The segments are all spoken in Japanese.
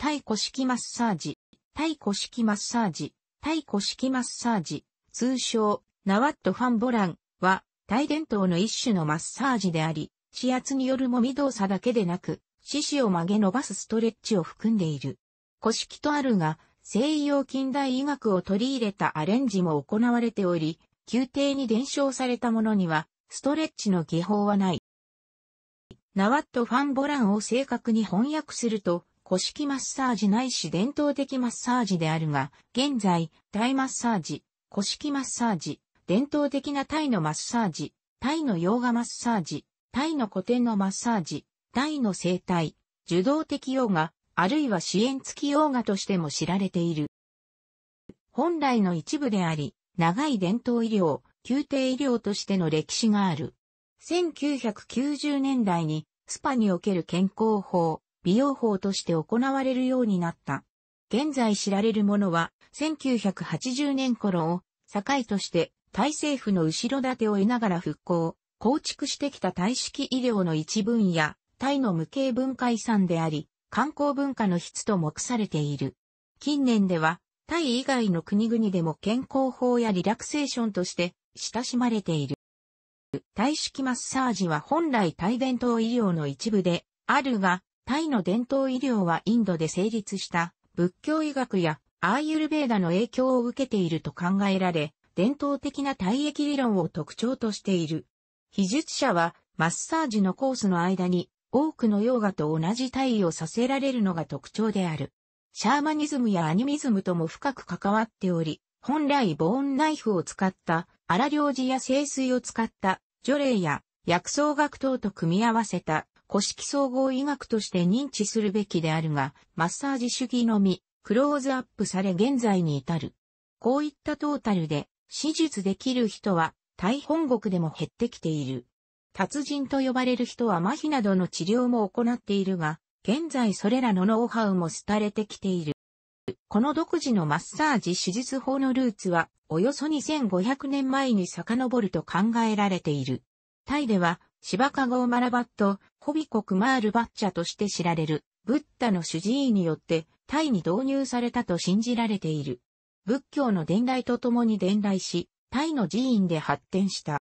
太古式マッサージ、太古式マッサージ、太古式マッサージ、通称、ナワットファンボランは、大伝統の一種のマッサージであり、指圧によるもみ動作だけでなく、四肢を曲げ伸ばすストレッチを含んでいる。古式とあるが、西洋近代医学を取り入れたアレンジも行われており、宮廷に伝承されたものには、ストレッチの技法はない。ナワット・ファン・ボランを正確に翻訳すると、古式マッサージないし伝統的マッサージであるが、現在、タイマッサージ、古式マッサージ、伝統的なタイのマッサージ、タイの洋画マッサージ、タイの古典のマッサージ、タイの生態、受動的洋画、あるいは支援付き洋画としても知られている。本来の一部であり、長い伝統医療、宮廷医療としての歴史がある。1990年代にスパにおける健康法、美容法として行われるようになった。現在知られるものは、1980年頃を、境として、タイ政府の後ろ盾を得ながら復興、構築してきたタイ式医療の一分野、タイの無形文化遺産であり、観光文化の質と目されている。近年では、タイ以外の国々でも健康法やリラクセーションとして親しまれている。タイ式マッサージは本来タイ伝統医療の一部であるが、タイの伝統医療はインドで成立した仏教医学やアーユルベーダの影響を受けていると考えられ、伝統的な体液理論を特徴としている。秘術者はマッサージのコースの間に多くのヨーガと同じ体位をさせられるのが特徴である。シャーマニズムやアニミズムとも深く関わっており、本来ボーンナイフを使った荒領事や清水を使った除霊や薬草学等と組み合わせた古式総合医学として認知するべきであるが、マッサージ主義のみ、クローズアップされ現在に至る。こういったトータルで、手術できる人は、大本国でも減ってきている。達人と呼ばれる人は麻痺などの治療も行っているが、現在それらのノウハウも廃れてきている。この独自のマッサージ手術法のルーツは、およそ2500年前に遡ると考えられている。タイでは、芝加ゴマラバット、ホビコクマールバッチャとして知られる、ブッダの主治医によって、タイに導入されたと信じられている。仏教の伝来とともに伝来し、タイの寺院で発展した。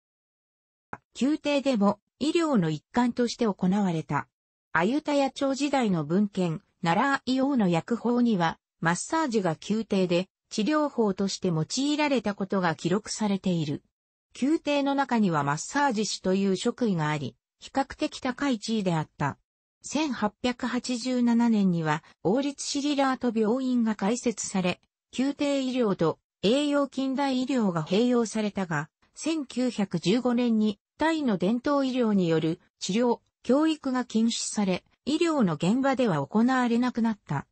宮廷でも医療の一環として行われた。アユタヤ朝時代の文献、ナラーイ王の薬法には、マッサージが宮廷で治療法として用いられたことが記録されている。宮廷の中にはマッサージ師という職位があり、比較的高い地位であった。1887年には王立シリラート病院が開設され、宮廷医療と栄養近代医療が併用されたが、1915年にタイの伝統医療による治療、教育が禁止され、医療の現場では行われなくなった。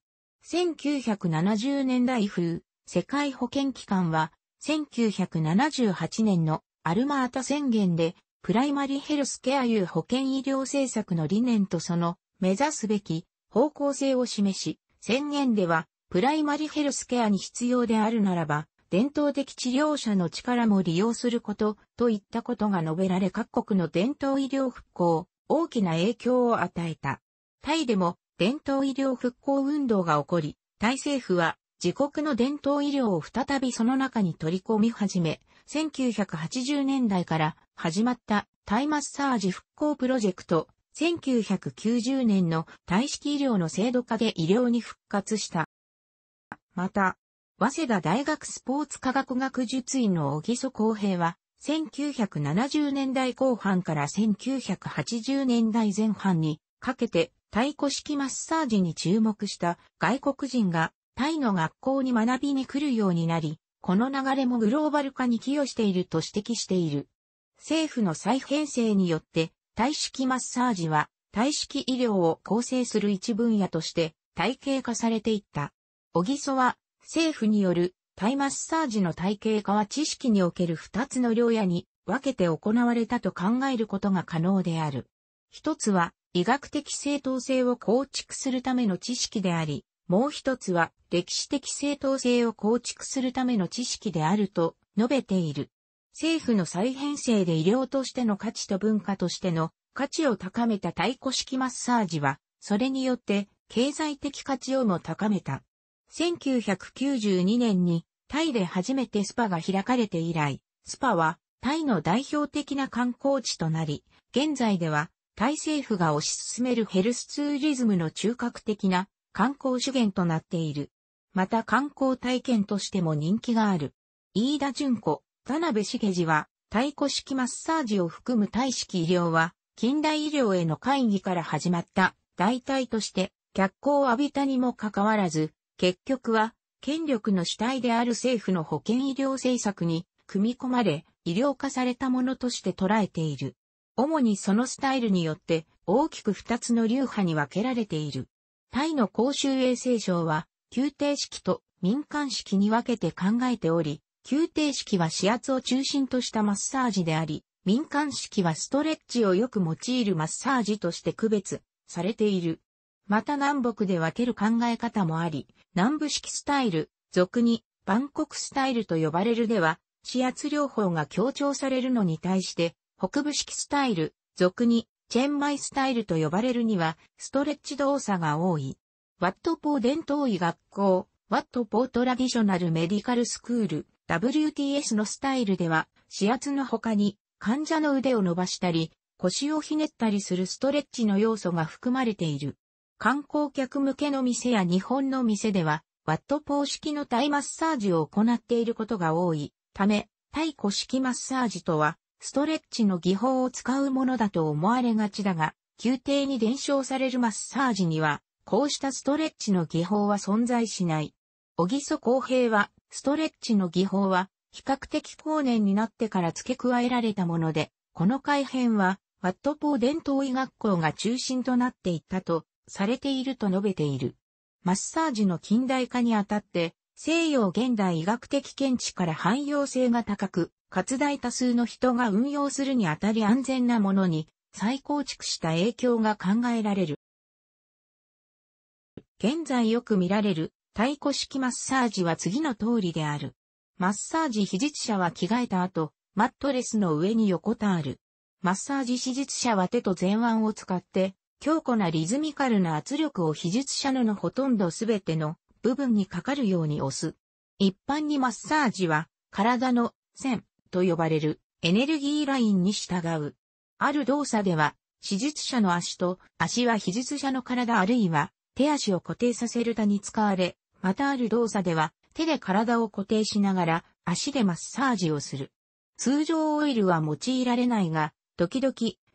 1970年代風、世界保健機関は、1978年のアルマータ宣言で、プライマリヘルスケアう保健医療政策の理念とその目指すべき方向性を示し、宣言では、プライマリヘルスケアに必要であるならば、伝統的治療者の力も利用すること、といったことが述べられ各国の伝統医療復興、大きな影響を与えた。タイでも伝統医療復興運動が起こり、タイ政府は自国の伝統医療を再びその中に取り込み始め、1980年代から始まったタイマッサージ復興プロジェクト、1990年の体式医療の制度化で医療に復活した。また、早稲田大学スポーツ科学学術院の小木曽公平は、1970年代後半から1980年代前半にかけて、太鼓式マッサージに注目した外国人がタイの学校に学びに来るようになり、この流れもグローバル化に寄与していると指摘している。政府の再編成によって、体式マッサージは、体式医療を構成する一分野として体系化されていった。小木曽は、政府による体マッサージの体系化は知識における二つの領野に分けて行われたと考えることが可能である。一つは、医学的正当性を構築するための知識であり、もう一つは歴史的正当性を構築するための知識であると述べている。政府の再編成で医療としての価値と文化としての価値を高めた太鼓式マッサージは、それによって経済的価値をも高めた。1992年にタイで初めてスパが開かれて以来、スパはタイの代表的な観光地となり、現在ではタイ政府が推し進めるヘルスツーリズムの中核的な観光資源となっている。また観光体験としても人気がある。飯田淳子、田辺茂次は、太鼓式マッサージを含む体式医療は、近代医療への会議から始まった代替として、脚光を浴びたにもかかわらず、結局は、権力の主体である政府の保健医療政策に、組み込まれ、医療化されたものとして捉えている。主にそのスタイルによって、大きく二つの流派に分けられている。タイの公衆衛生省は、宮廷式と民間式に分けて考えており、宮廷式は指圧を中心としたマッサージであり、民間式はストレッチをよく用いるマッサージとして区別されている。また南北で分ける考え方もあり、南部式スタイル、俗にバンコクスタイルと呼ばれるでは、指圧療法が強調されるのに対して、北部式スタイル、俗にチェンマイスタイルと呼ばれるには、ストレッチ動作が多い。ワットポー伝統医学校、ワットポートラディショナルメディカルスクール、WTS のスタイルでは、指圧の他に、患者の腕を伸ばしたり、腰をひねったりするストレッチの要素が含まれている。観光客向けの店や日本の店では、ワットポー式のタイマッサージを行っていることが多いため、体イ古式マッサージとはストレッチの技法を使うものだと思われがちだが、宮廷に伝承されるマッサージには、こうしたストレッチの技法は存在しない。小木曽公平は、ストレッチの技法は、比較的後年になってから付け加えられたもので、この改変は、ワットポー伝統医学校が中心となっていったと、されていると述べている。マッサージの近代化にあたって、西洋現代医学的見地から汎用性が高く、活大多数の人が運用するにあたり安全なものに再構築した影響が考えられる。現在よく見られる太鼓式マッサージは次の通りである。マッサージ手術者は着替えた後、マットレスの上に横たわる。マッサージ手術者は手と前腕を使って、強固なリズミカルな圧力を手術者ののほとんどすべての部分にかかるように押す。一般にマッサージは、体の線と呼ばれるエネルギーラインに従う。ある動作では、手術者の足と足は手術者の体あるいは手足を固定させるたに使われ、またある動作では手で体を固定しながら足でマッサージをする。通常オイルは用いられないが、時々、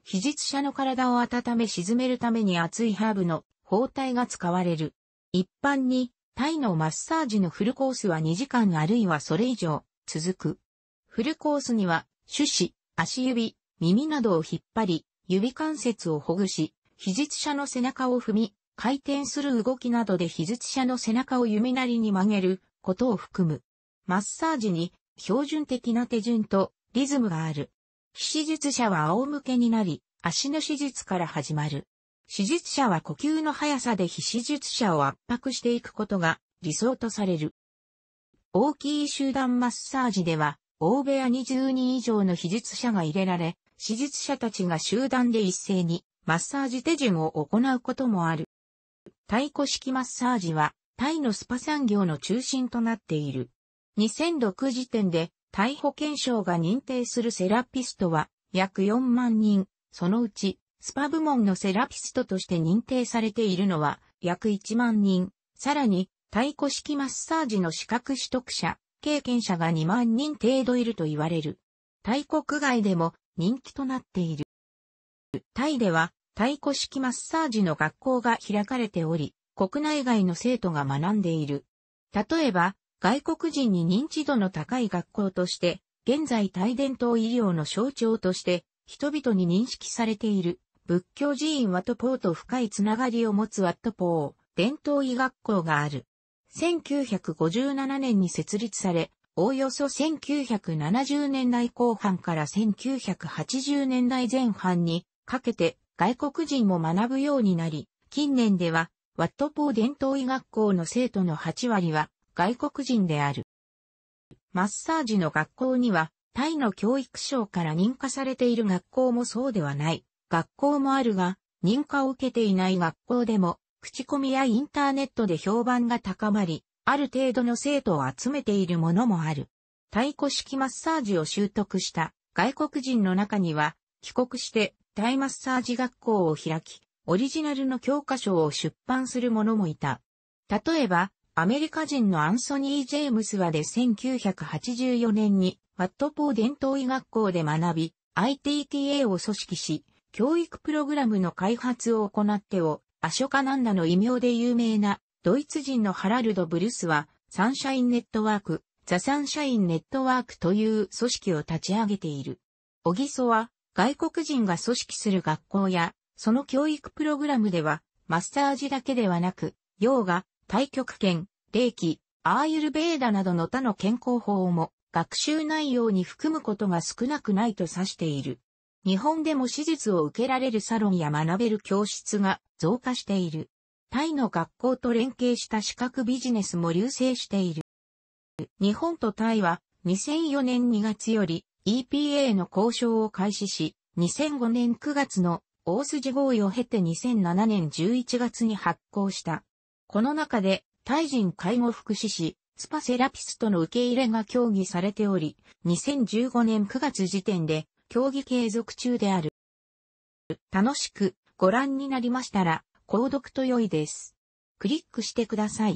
手術者の体を温め沈めるために熱いハーブの包帯が使われる。一般にタイのマッサージのフルコースは2時間あるいはそれ以上続く。フルコースには手指、足指、耳などを引っ張り、指関節をほぐし、秘術者の背中を踏み、回転する動きなどで秘術者の背中を弓なりに曲げることを含む。マッサージに標準的な手順とリズムがある。非術者は仰向けになり、足の手術から始まる。手術者は呼吸の速さで非手術者を圧迫していくことが理想とされる。大きい集団マッサージでは、大部屋20人以上の手術者が入れられ、手術者たちが集団で一斉にマッサージ手順を行うこともある。太鼓式マッサージは、タイのスパ産業の中心となっている。2006時点で、タイ保健省が認定するセラピストは、約4万人、そのうちスパ部門のセラピストとして認定されているのは約1万人、さらに太鼓式マッサージの資格取得者、経験者が2万人程度いると言われる。タイ国外でも人気となっている。タイでは太鼓式マッサージの学校が開かれており、国内外の生徒が学んでいる。例えば、外国人に認知度の高い学校として、現在大伝統医療の象徴として、人々に認識されている。仏教寺院ワトポーと深いつながりを持つワットポー伝統医学校がある。1957年に設立され、おおよそ1970年代後半から1980年代前半にかけて外国人も学ぶようになり、近年ではワットポー伝統医学校の生徒の8割は外国人である。マッサージの学校にはタイの教育省から認可されている学校もそうではない学校もあるが、認可を受けていない学校でも、口コミやインターネットで評判が高まり、ある程度の生徒を集めているものもある。太鼓式マッサージを習得した外国人の中には、帰国してタイマッサージ学校を開き、オリジナルの教科書を出版する者もいた。例えば、アメリカ人のアンソニー・ジェームスはで1984年に、ワットポー伝統医学校で学び、ITTA を組織し、教育プログラムの開発を行ってを、アショカナンダの異名で有名なドイツ人のハラルド・ブルスは、サンシャインネットワーク、ザ・サンシャインネットワークという組織を立ち上げている。小木曽は、外国人が組織する学校や、その教育プログラムでは、マッサージだけではなく、ヨガ、太極拳、霊気、アーユルベーダなどの他の健康法も学習内容に含むことが少なくないと指している。日本でも手術を受けられるサロンや学べる教室が増加している。タイの学校と連携した資格ビジネスも流星している。日本とタイは2004年2月より EPA の交渉を開始し、2005年9月の大筋合意を経て2007年11月に発行した。この中で、タイ人介護福祉士、スパセラピストの受け入れが協議されており、2015年9月時点で競技継続中である。楽しくご覧になりましたら、購読と良いです。クリックしてください。